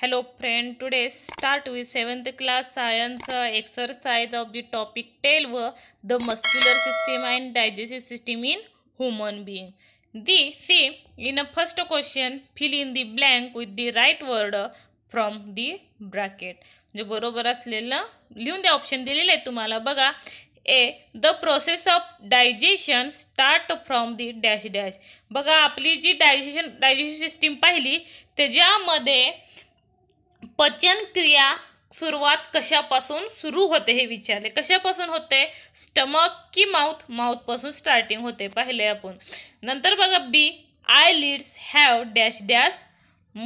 Hello friend today start with seventh class science exercise of the topic tell व the muscular system and digestive system in human being the C in a first question fill in the blank with the right word from the bracket म्हणजे बरोबर असलेलं लिहून द्या option दिलेलं आहे तुम्हाला बघा A the process of digestion start from the dash dash बघा आपली जी डायजेशन डायजेशन सिस्टीम पाहिली त्याच्यामध्ये पचनक्रिया सुरुवात कशापासून सुरू होते हे विचारले कशापासून होते स्टमक की माउथ माउथपासून स्टार्टिंग होते पाहिले आपण नंतर बघा B eyelids have dash dash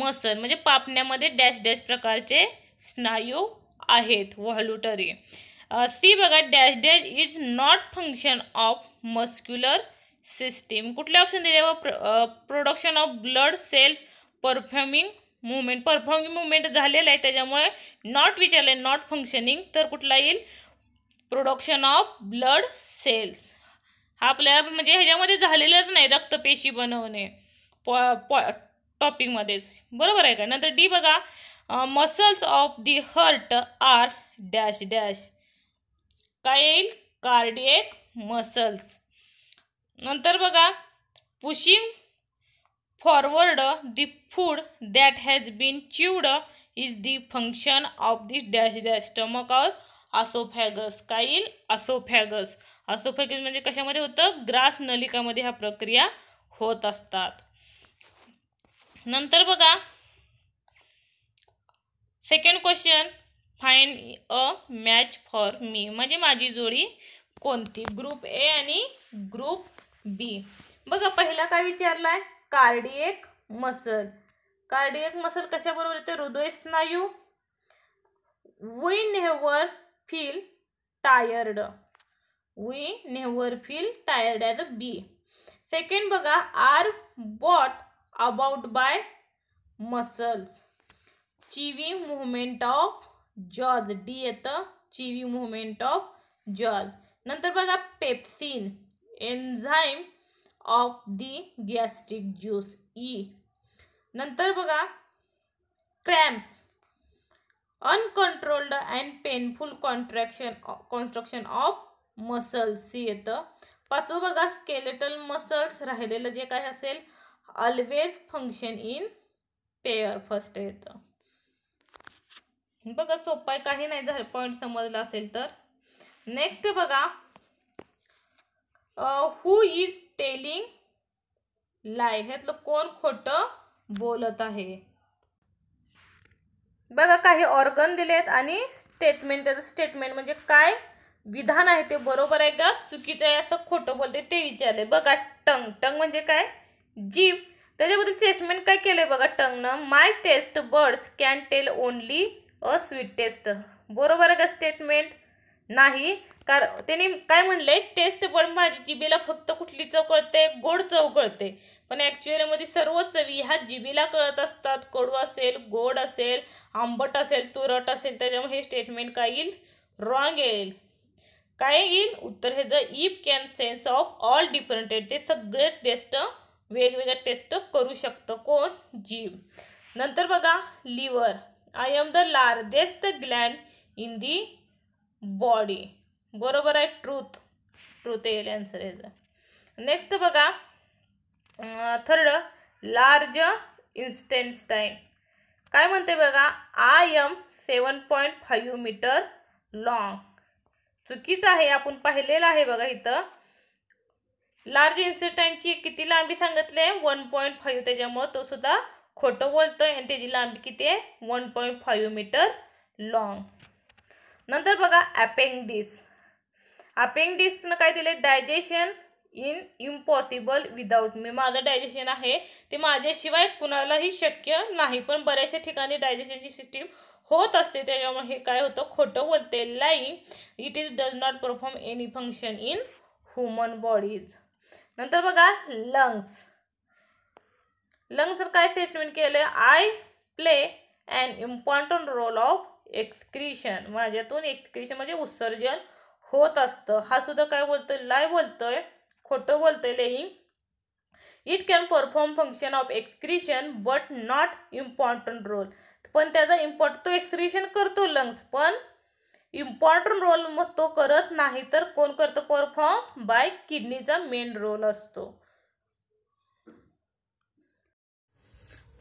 muscle म्हणजे पापण्यामध्ये डॅश डॅश प्रकारचे स्नायू आहेत व्हॉल्युटरी सी बघा dash dash is not function of muscular system कुठले ऑप्शन दिले व production of blood cells performing movement perform movement झालेलं आहे त्याच्यामुळे नॉट आहे नॉट फंक्शनिंग तर कुठला येईल प्रोडक्शन ऑफ ब्लड सेल्स हा आपल्याला म्हणजे ह्याच्यामध्ये झालेलंच नाही रक्तपेशी बनवणे पॉ पॉ टॉपिकमध्येच बरोबर आहे का नंतर डी बघा muscles of the heart are dash dash काय येईल कार्डिएक मसल्स नंतर बघा pushing forward the food that has been chewed is the function of this dash dash stomach of oesophagus येईल असोफॅगस असोफॅगस म्हणजे कशामध्ये होतं ग्रास नलिकामध्ये ह्या प्रक्रिया होत असतात नंतर बघा second question find a match for me म्हणजे माझी जोडी कोणती ग्रुप ए आणि ग्रुप बी बघा पहिला काय विचारला आहे कार्डिएक मसल कार्डिएक मसल कशाबरोबर येते हृदय स्नायू we never feel tired we never feel tired as a B second बघा are brought about by muscles चिवी मुवमेंट ऑफ जॉज डी येतं चिवी मुवमेंट ऑफ जॉज नंतर बघा pepsin enzyme of the gastric juice E नंतर बघा cramps uncontrolled and painful contraction construction of muscles येतं पाचवं बघा स्केलेटल मसल्स राहिलेलं जे काय असेल always function in pair first येतं बघा सोपं काही नाही झालं पॉईंट समजला असेल तर नेक्स्ट बघा हू इज टेलिंग लाय ह्यातलं कोण खोटं बोलत आहे बघा काही ऑर्गन दिलेत आणि स्टेटमेंट त्याचं स्टेटमेंट म्हणजे काय विधान आहे ते बरोबर आहे का चुकीचं आहे असं खोटं बोलते ते विचारले बघा टंग टंग म्हणजे काय जीव त्याच्याबद्दल स्टेटमेंट काय केलंय आहे बघा टंगनं my taste buds can tell only a sweet taste बरोबर आहे का स्टेटमेंट नाही कारण त्याने काय म्हणलं आहे टेस्ट पण माझी जिबेला फक्त कुठली चव कळते गोड चव कळते पण ॲक्च्युअलीमध्ये सर्व चवी ह्या जिबीला कळत असतात कडू असेल गोड असेल आंबट असेल तुरट असेल त्याच्यामुळे हे स्टेटमेंट काय येईल रॉंग येईल काय येईल उत्तर हे जर if can sense of all different ते सगळे टेस्ट वेगवेगळ्या टेस्ट करू शकतं कोण जीव नंतर बघा liver I am the largest gland in the body बरोबर आहे ट्रूथ ट्रूथ येईल आन्सर याचा नेक्स्ट बघा थर्ड लार्ज इन्स्टेन्स टाईम काय म्हणते बघा I am seven point five metre long चुकीचं आहे आपण पाहिलेलं आहे बघा इथं लार्ज इन्स्टंटांची किती लांबी सांगितले वन पॉईंट फाईव्ह त्याच्यामुळं तो सुद्धा खोटं बोलतो आणि त्याची लांबी किती आहे one point five metre long नंतर बघा ॲपेंडिस अपेंडिक्सनं काय दिले digestion in impossible without me माझं डायजेशन आहे ते माझ्याशिवाय कुणालाही शक्य नाही पण बऱ्याचशा ठिकाणी डायजेशनची सिस्टीम होत असते त्याच्यामुळे हे काय होतं खोटं बोलते line it is does not perform any function in human bodies नंतर बघा लंग्स लंग्स जर काय स्टेटमेंट केलं I play and important role of excretion माझ्यातून एक्सक्रिशन म्हणजे उत्सर्जन होत असतं हा सुद्धा काय बोलतोय लाय बोलतोय खोटं बोलतोय लेही it can perform function of excretion but not important role पण त्याचा इम्पॉर्ट तो एक्सक्रिशन करतो लंग्स पण इम्पॉर्टंट रोल मग तो करत नाही तर कोण करतो परफॉर्म बाय किडनीचा मेन रोल असतो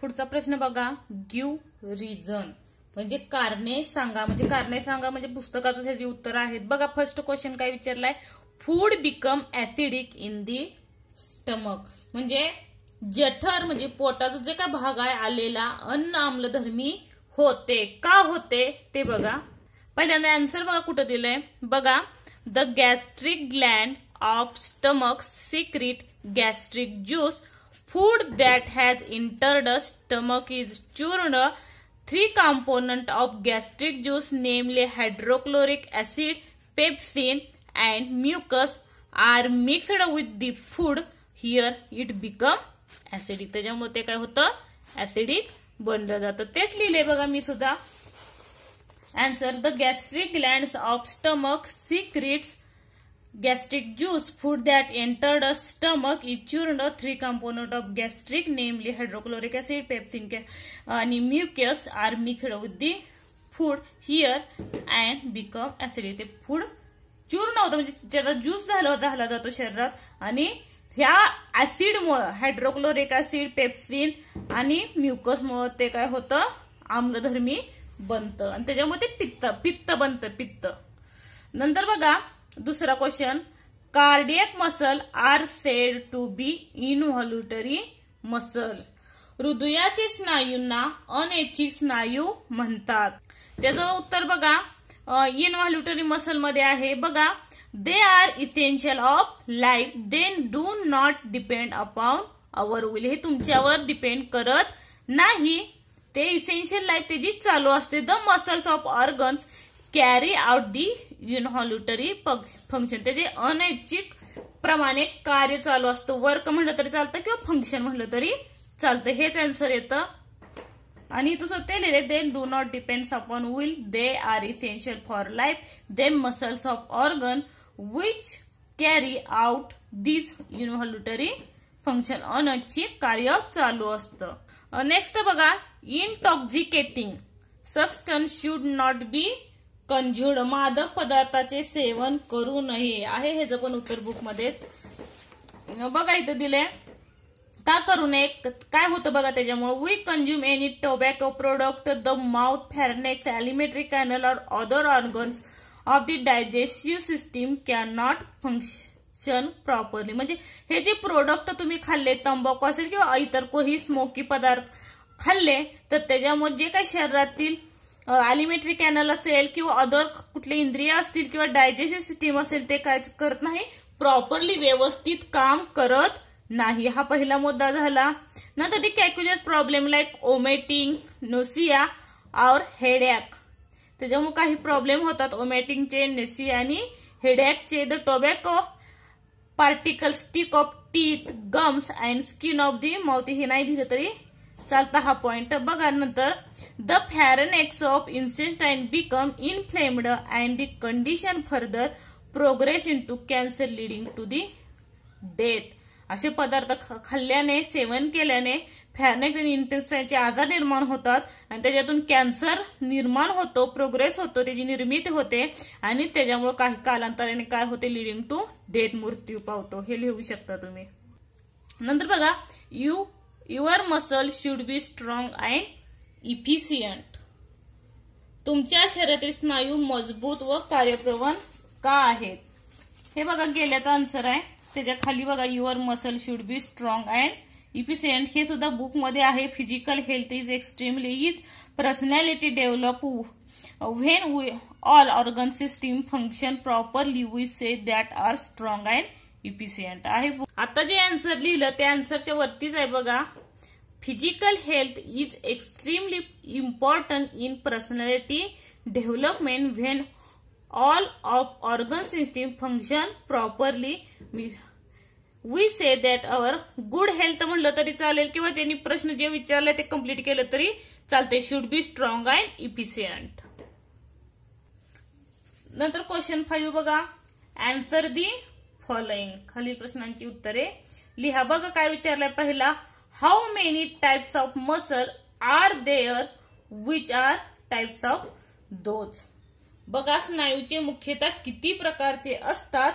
पुढचा प्रश्न बघा गिव्ह रिझन म्हणजे कारणे सांगा म्हणजे कारणे सांगा म्हणजे पुस्तकातून जे उत्तर आहेत बघा फर्स्ट क्वेश्चन काय विचारलाय food become acidic in the stomach म्हणजे जठर म्हणजे पोटाचा जे काय भाग आहे आलेला अन्न आम्लधर्मी होते का होते ते बघा पहिल्यांदा आन्सर बघा कुठं दिलंय बघा the gastric gland of stomach secrete gastric juice food that has entered stomach is चूर्ण three component of gastric juice namely hydrochloric acid pepsin and mucus are mixed with the food here it become acidic त्याच्यामुळे ते काय होतं acidic बनलं जातं तेच लिहिले बघा मी सुद्धा answer the gastric gland of stomach secretes gastric juice food that entered a stomach is churned three component of gastric namely hydrochloric acid pepsin आणि mucus are mixed with the food here and become ते food चूर्ण होतं म्हणजे ज्याचा juice झाला झाला जातो शरीरात आणि ह्या ऍसिडमुळं हायड्रोक्लोरिक ऍसिड पेप्सिन आणि म्युकसमुळं ते काय होतं आम्लधर्मी बनतं आणि त्याच्यामध्ये पित्त पित्त बनतं पित्त नंतर बघा दुसरा question cardiac muscle are said to be involuntary muscle हृदयाचे स्नायूंना अनैच्छिक स्नायू म्हणतात त्याचं उत्तर बघा इनव्हॉल्युटरी मसल मध्ये आहे बघा they are essential of life then do not depend upon our will हे तुमच्यावर डिपेंड करत नाही ते इसेन्शियल लाईफ तेजी चालू असते the muscles of organs carry out the involuntary function त्याचे अनैच्छिक प्रमाणे कार्य चालू असतं वर्क म्हणलं तरी चालतं किंवा फंक्शन म्हणलं तरी चालतं हेच आन्सर येतं आणि तू सत्य लिहिले they do not depends upon will they are essential for life the muscles of organ which carry out this involuntary function अनैच्छिक कार्य चालू असतं नेक्स्ट बघा in intoxicating substance should not be consumed मादक पदार्थाचे सेवन करू नये आहे हे पण उत्तर बुक मध्ये बघा इथं दिले का करू नये काय होतं बघा त्याच्यामुळे we consume any tobacco product the mouth pharynx alimentary canal or other organs of the digestive system can not function properly म्हणजे हे जे प्रोडक्ट तुम्ही खाल्ले तंबाखू असेल किंवा इतर कोही स्मोकी पदार्थ खाल्ले तर त्याच्यामुळे जे काही शरीरातील अलिमेटरी कॅनल असेल किंवा अदर कुठले इंद्रिय असतील किंवा डायजेशन सिस्टीम असेल ते काय करत नाही प्रॉपरली व्यवस्थित काम करत नाही हा पहिला मुद्दा झाला नंतर ती causes problem like vomiting nausea or headache त्याच्यामुळे काही प्रॉब्लेम होतात ओमेटिंगचे नोसिया आणि हेडॅकचे the tobacco particle stick of teeth gums and skin of the mouth हे नाही दिलं तरी चालता हा पॉइंट बघा नंतर the pharynx of and become inflamed and the condition further progress into cancer leading to the death असे पदार्थ खाल्ल्याने सेवन केल्याने फॅरनेक्स आणि इंटेस्टाईनचे आजार निर्माण होतात आणि त्याच्यातून कॅन्सर निर्माण होतो प्रोग्रेस होतो त्याची निर्मिती होते आणि त्याच्यामुळे काही कालांतराने काय होते लिडिंग टू डेथ मृत्यू पावतो हे लिहू शकता तुम्ही नंतर बघा you your muscle should be strong and efficient तुमच्या शरीरातील स्नायू मजबूत व कार्यप्रवण का आहेत हे बघा गेल्याचा आन्सर आहे त्याच्या खाली बघा your muscle should be strong and efficient हे सुद्धा बुकमध्ये आहे physical health is extremely is personality develop when all organ system function properly we say that are strong and efficient e आहे आता जे आन्सर लिहिलं त्या आन्सरच्या वरतीच आहे बघा physical health is extremely important in personality development when all of organ system function properly we say that our good health म्हणलं तरी चालेल किंवा त्यांनी प्रश्न जे विचारले ते कम्प्लीट केलं तरी चालते should be strong and efficient नंतर क्वेश्चन फाईव्ह बघा अँसर दी फॉलोइंग खालील प्रश्नांची उत्तरे लिहा बघा काय विचारलंय पहिला how many types of muscle are there which are types of those बघा स्नायूचे मुख्यतः किती प्रकारचे असतात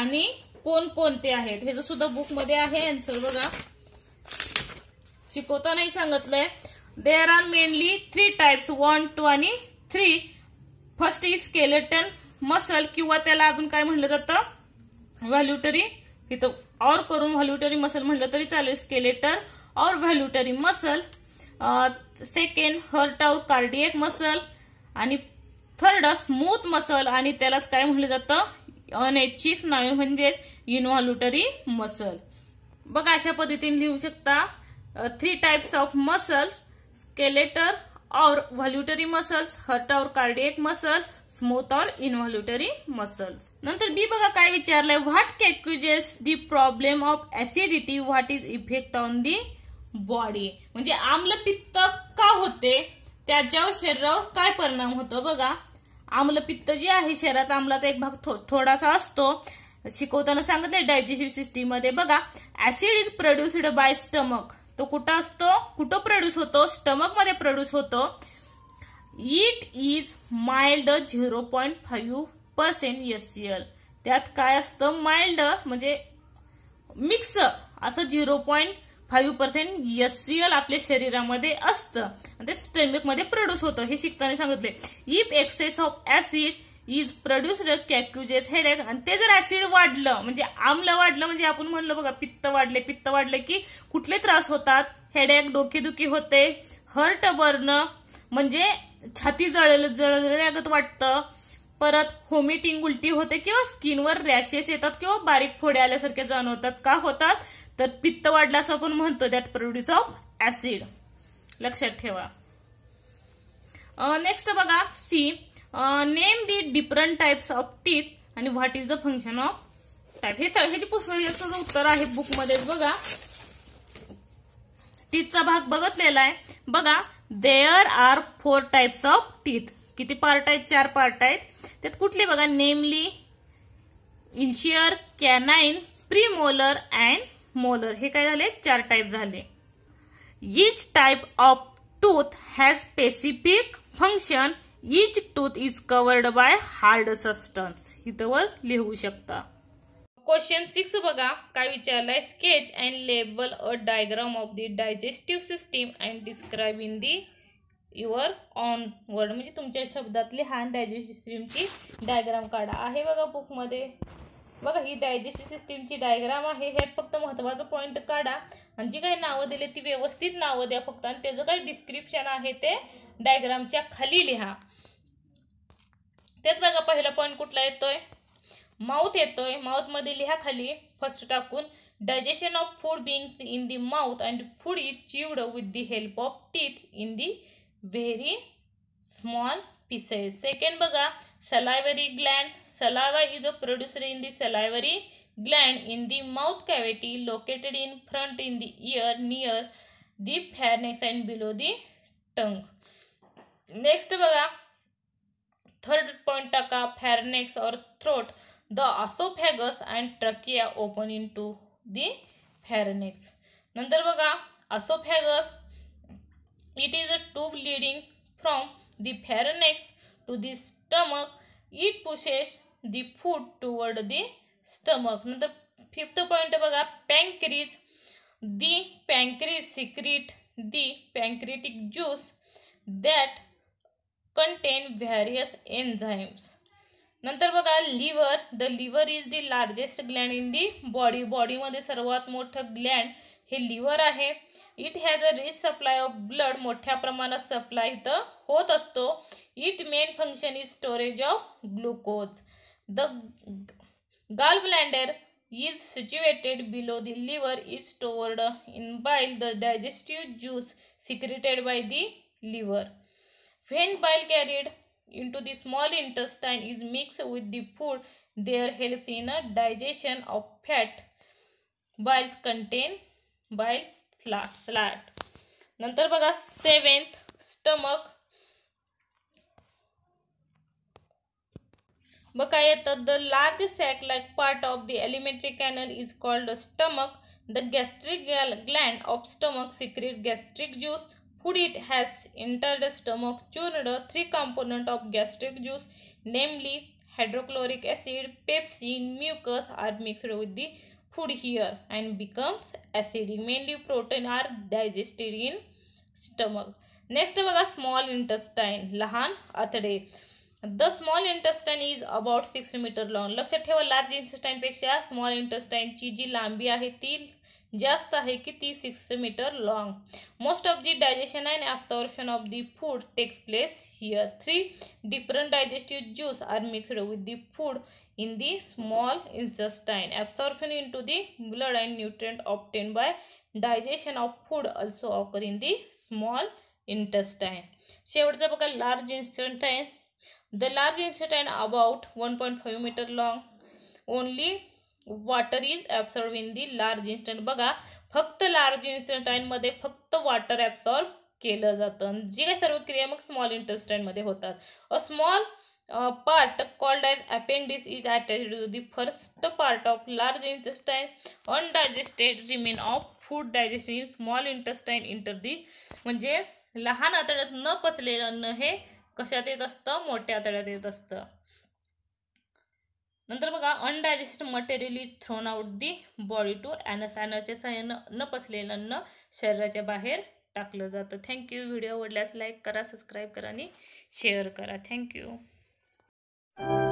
आणि कोणकोणते आहेत हे सुद्धा बुक मध्ये आहे आन्सर बघा नाही सांगितलंय there are mainly three types one two आणि three first is skeleton muscle किंवा त्याला अजून काय म्हणलं जातं व्हॅल्युटरी इथं और करून व्हॅल्युटरी मसल म्हटलं तरी चालेल skeletal or voluntary muscle second heart or cardiac muscle आणि थर्ड स्मूथ मसल आणि त्यालाच काय म्हटलं जातं अनैच्छिक स्नायू म्हणजेच इनव्हॉल्युटरी मसल बघा अशा पद्धतीने लिहू शकता three types of muscles skeletal or voluntary muscles heart or cardiac muscle smooth or involuntary muscles नंतर बी बघा काय विचारलंय what causes the problem of acidity what is effect on the body म्हणजे आम्लपित्त का होते त्याच्यावर शरीरावर काय परिणाम होतो बघा आम्लपित्त जे आहे शरीरात आम्लाचा एक भाग थोडासा असतो शिकवताना सांगितले डायजेस्टिव्ह सिस्टीम मध्ये बघा acid is produced by stomach तो कुठं असतो कुठं प्रोड्यूस होतो स्टमक मध्ये प्रोड्यूस होतो it is mild zero point five percent S त्यात काय असतं माइल्ड म्हणजे मिक्स असं zero point five percent L आपल्या शरीरामध्ये असतं ते स्टमक प्रोड्यूस होतं हे शिकताना सांगितले if excess of acid is produced causes headache आणि ते जर ऍसिड वाढलं म्हणजे आम्ल वाढलं म्हणजे आपण म्हणलं बघा पित्त वाढले पित्त वाढले की कुठले त्रास होतात हेडेक डोकेदुखी होते हर्ट बर्न म्हणजे छाती जळले लागत वाटतं परत होमिटिंग उलटी होते किंवा स्किनवर रॅशेस येतात किंवा बारीक फोडे आल्यासारखे जाणवतात का होतात तर पित्त असं आपण म्हणतो दॅट प्रोड्यूस ऑफ ऍसिड लक्षात ठेवा नेक्स्ट बघा C name the different types of teeth आणि what is the function of type हे ह्याची पुस्तकाचं उत्तर आहे बुकमध्येच बघा टीथचा भाग बघतलेला आहे बघा there are four types of teeth किती पार्ट आहेत चार पार्ट आहेत त्यात कुठले बघा namely incisor premolar, and molar हे काय झाले चार टाईप झाले each type of tooth has specific function each tooth is covered by hard substance इथवर लिहू शकता क्वेश्चन सिक्स बघा काय आहे sketch and label a diagram of the digestive system and describe in the your own word म्हणजे तुमच्या शब्दातली हान digestive सिस्टीमची डायग्राम काढा आहे बघा बुकमध्ये बघा ही डायजेस्टिव्ह सिस्टीमची डायग्राम आहे हे फक्त महत्त्वाचं पॉईंट काढा आणि जी काही नावं दिली ती व्यवस्थित नावं द्या फक्त आणि त्याचं काही डिस्क्रिप्शन आहे ते डायग्रामच्या खाली लिहा त्यात बघा पहिला पॉईंट कुठला येतोय माउथ येतोय माउथमध्ये लिहा खाली फर्स्ट टाकून digestion of food being in the mouth and food is chewed with the help of teeth in the very small pieces second बघा salivary gland saliva is a producer in the salivary gland in the mouth cavity located in front in the ear near the pharynx and below the tongue next बघा third point टाका pharynx or throat the oesophagus and trachea open into दी फॅरनेक्स नंतर बघा oesophagus it is a tube leading from the pharynx to the stomach it pushes the food toward the stomach नंतर fifth point बघा pancreas the pancreas secrete the pancreatic juice that contain various enzymes नंतर बघा liver the liver is the largest gland in the body बॉडीमध्ये सर्वात मोठं gland हे liver आहे it has a rich supply of blood मोठ्या प्रमाणात सप्लाय इथं होत असतो it main function is storage of glucose the gall bladder is situated below the liver is stored in bile the digestive juice secreted by the liver when bile carried into the small intestine is mixed with the food there helps in a digestion of fat bile contain bile salt nantar baga seventh stomach baka the large sac like part of the alimentary canal is called stomach the gastric gland of stomach secrete gastric juice Food it has entered the stomach churned three component of gastric juice, namely hydrochloric acid, pepsin, mucus are mixed with the food here and becomes acidic. Mainly protein are digested in stomach. Next बघा small intestine लहान आतडे the small intestine is about six metre long लक्षात ठेवा large इंटस्टाईनपेक्षा small इंटस्टाईनची जी लांबी आहे ती जास्त आहे की ती six metre long most of the digestion and absorption of the food takes place here three different digestive juice are mixed with the food the small small intestine into the blood and nutrient obtained by digestion of food also occur in the small intestine शेवटचा बघा large intestine the large intestine about one point five metre long only water is absorb in the large instant बघा फक्त large इन्स्टंटाईनमध्ये फक्त water absorb केलं जातं जे काही सर्व क्रिया मग स्मॉल इंटरस्टाईनमध्ये होतात a small part called as appendix is attach to the first part of large intestine undigested remain of food digestion in small intestine enter the म्हणजे लहान आतड्यात न पचलेलं अन्न हे कशात येत असतं मोठ्या आतड्यात येत असतं नंतर बघा undigested material is thrown out the body to anus ॲनरच्या सायन न पचलेलं अन्न शरीराच्या बाहेर टाकलं जातं थँक्यू व्हिडिओ आवडल्यास लाईक करा सबस्क्राईब करा आणि शेअर करा थँक्यू